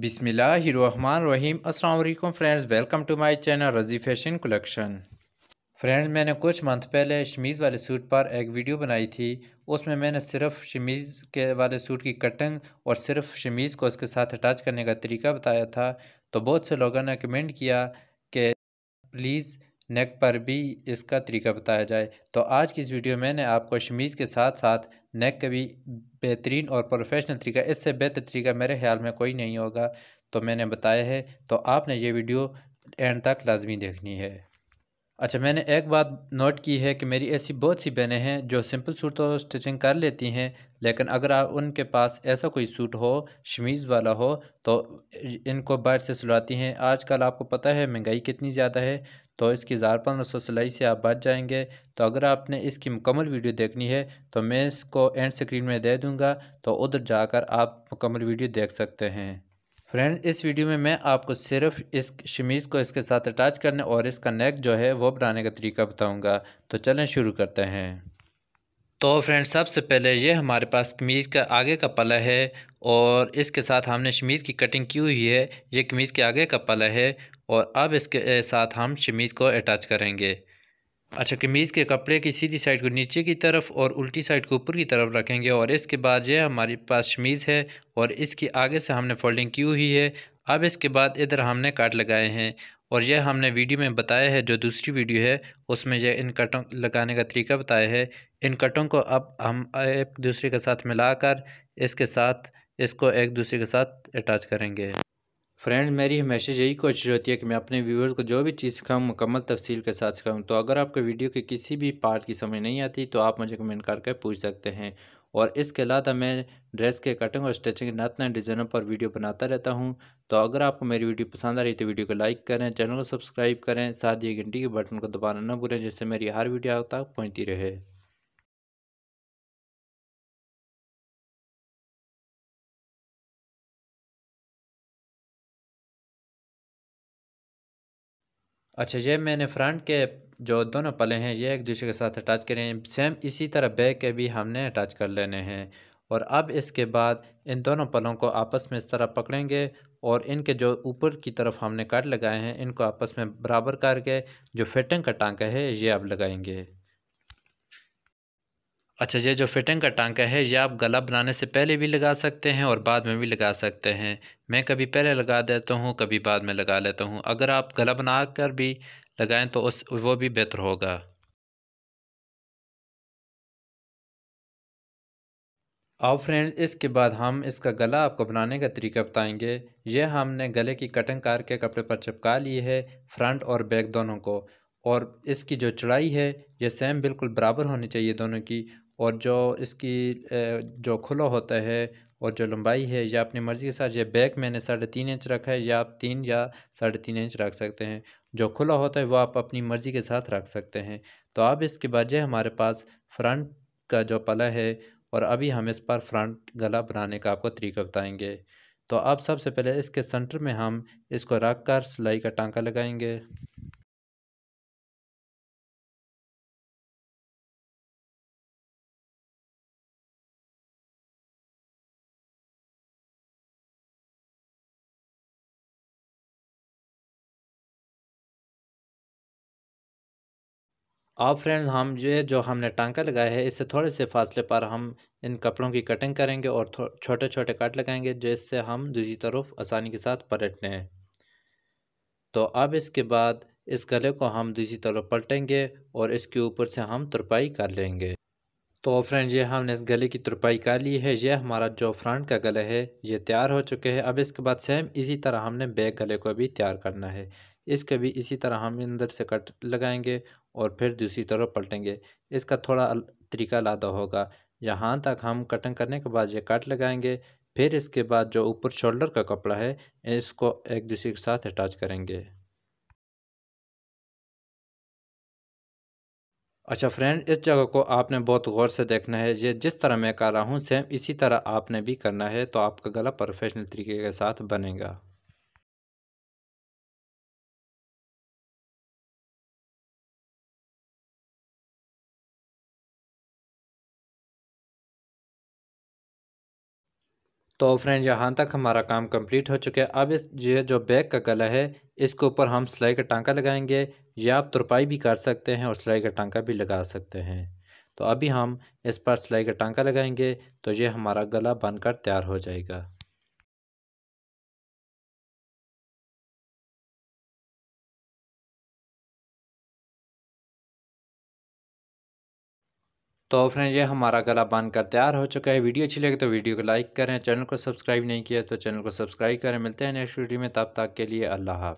बिसमीम अलकुम friends welcome to my channel Razi fashion collection friends मैंने कुछ मंथ पहले शमीज़ वाले सूट पर एक वीडियो बनाई थी उसमें मैंने सिर्फ शमीज़ के वाले सूट की कटिंग और सिर्फ शमीज़ को उसके साथ अटैच करने का तरीका बताया था तो बहुत से लोगों ने कमेंट किया कि प्लीज़ नेक पर भी इसका तरीका बताया जाए तो आज की इस वीडियो में मैंने आपको शमीज़ के साथ साथ नेक का भी बेहतरीन और प्रोफेशनल तरीका इससे बेहतर तरीका मेरे ख्याल में कोई नहीं होगा तो मैंने बताया है तो आपने ये वीडियो एंड तक लाजमी देखनी है अच्छा मैंने एक बात नोट की है कि मेरी ऐसी बहुत सी बहनें हैं जो सिंपल सूट तो स्टिचिंग कर लेती हैं लेकिन अगर आप उनके पास ऐसा कोई सूट हो शमीज़ वाला हो तो इनको बाहर से सिलवाती हैं आजकल आपको पता है महंगाई कितनी ज़्यादा है तो इसकी हज़ार पंद्रह सौ सिलाई से आप बच जाएंगे तो अगर आपने इसकी मुकम्मल वीडियो देखनी है तो मैं इसको एंड स्क्रीन में दे दूँगा तो उधर जाकर आप मुकम्मल वीडियो देख सकते हैं फ्रेंड इस वीडियो में मैं आपको सिर्फ इस शमीज़ को इसके साथ अटैच करने और इसका नेक जो है वो बनाने का तरीका बताऊँगा तो चलें शुरू करते हैं तो फ्रेंड्स सबसे पहले ये हमारे पास कमीज़ का आगे का पला है और इसके साथ हमने शमीज़ की कटिंग की हुई है ये कमीज़ के आगे का पला है और अब इसके साथ हम शमीज़ को अटैच करेंगे अच्छा कमीज़ के कपड़े की सीधी साइड को नीचे की तरफ और उल्टी साइड को ऊपर की तरफ रखेंगे और इसके बाद ये हमारे पास शमीज़ है और इसकी आगे से हमने फोल्डिंग की हुई है अब इसके बाद इधर हमने काट लगाए हैं और यह हमने वीडियो में बताया है जो दूसरी वीडियो है उसमें यह इन कटों लगाने का तरीका बताया है इन कटों को अब हम एक दूसरे के साथ मिलाकर इसके साथ इसको एक दूसरे के साथ अटैच करेंगे फ्रेंड मेरी हमेशा यही कोशिश होती है कि मैं अपने व्यूवर्स को जो भी चीज़ सिखाऊँ मुकम्मल तफसील के साथ सिखाऊँ तो अगर आपको वीडियो के किसी भी पार्ट की समझ नहीं आती तो आप मुझे कमेंट करके पूछ सकते हैं और इसके अलावा मैं ड्रेस के कटिंग और स्टिचिंग नत नए डिज़ाइनों पर वीडियो बनाता रहता हूँ तो अगर आपको मेरी वीडियो पसंद आ रही तो वीडियो को लाइक करें चैनल को सब्सक्राइब करें साथ ही घंटी के बटन को दबाना न भूलें जिससे मेरी हर वीडियो आप तक पहुँचती रहे अच्छा ये मैंने फ्रंट के जो दोनों पले हैं ये एक दूसरे के साथ अटैच करें सेम इसी तरह बैक के भी हमने अटैच कर लेने हैं और अब इसके बाद इन दोनों पलों को आपस में इस तरह पकड़ेंगे और इनके जो ऊपर की तरफ हमने कट लगाए हैं इनको आपस में बराबर करके जो फिटिंग का टांका है ये अब लगाएंगे अच्छा ये जो फिटिंग का टांका है ये आप गला बनाने से पहले भी लगा सकते हैं और बाद में भी लगा सकते हैं मैं कभी पहले लगा देता हूँ कभी बाद में लगा लेता हूँ अगर आप गला बना कर भी लगाएं तो उस वो भी बेहतर होगा और फ्रेंड्स इसके बाद हम इसका गला आपको बनाने का तरीका बताएंगे यह हमने गले की कटिंग करके कपड़े पर चिपका ली है फ्रंट और बैक दोनों को और इसकी जो चढ़ाई है ये सेम बिल्कुल बराबर होनी चाहिए दोनों की और जो इसकी जो खुला होता है और जो लंबाई है या अपनी मर्ज़ी के साथ या बैक मैंने साढ़े तीन इंच रखा है या आप तीन या साढ़े तीन इंच रख सकते हैं जो खुला होता है वो आप अपनी मर्ज़ी के साथ रख सकते हैं तो अब इसके बजाय हमारे पास फ्रंट का जो पला है और अभी हम इस पर फ्रंट गला बनाने का आपको तरीका बताएँगे तो अब सबसे पहले इसके सेंटर में हम इसको रख कर सिलाई का टाँका लगाएँगे अब फ्रेंड्स हम जो है जो हमने टांका लगाया है इससे थोड़े से फासले पर हम इन कपड़ों की कटिंग करेंगे और छोटे छोटे कट लगाएंगे जिससे हम दूसरी तरफ आसानी के साथ पलट लें तो अब इसके बाद इस गले को हम दूसरी तरफ पलटेंगे और इसके ऊपर से हम तुरपाई कर लेंगे तो फ्रेंड ये हमने इस गले की तुरपाई कर ली है ये हमारा जो फ्रंट का गला है ये तैयार हो चुके हैं अब इसके बाद सेम इसी तरह हमने बैक गले को भी तैयार करना है इसके भी इसी तरह हम अंदर से कट लगाएंगे और फिर दूसरी तरफ पलटेंगे इसका थोड़ा तरीका लादा होगा यहाँ तक हम कटिंग करने के बाद ये कट लगाएंगे फिर इसके बाद जो ऊपर शोल्डर का कपड़ा है इसको एक दूसरे के साथ अटैच करेंगे अच्छा फ्रेंड इस जगह को आपने बहुत गौर से देखना है ये जिस तरह मैं कर रहा हूँ सेम इसी तरह आपने भी करना है तो आपका गला प्रोफेशनल तरीके के साथ बनेगा तो फ्रेंड यहाँ तक हमारा काम कंप्लीट हो चुका है अब इस ये जो बैग का गला है इसके ऊपर हम सिलाई का टांका लगाएंगे या आप तुरपाई भी कर सकते हैं और सिलाई का टांका भी लगा सकते हैं तो अभी हम इस पर सिलाई का टांका लगाएंगे तो ये हमारा गला बनकर तैयार हो जाएगा तो फ्रेंड ये हमारा गला बांध कर तैयार हो चुका है वीडियो अच्छी लगे तो वीडियो को लाइक करें चैनल को सब्सक्राइब नहीं किया तो चैनल को सब्सक्राइब करें मिलते हैं नेक्स्ट वीडियो में तब तक के लिए अल्लाह हाफ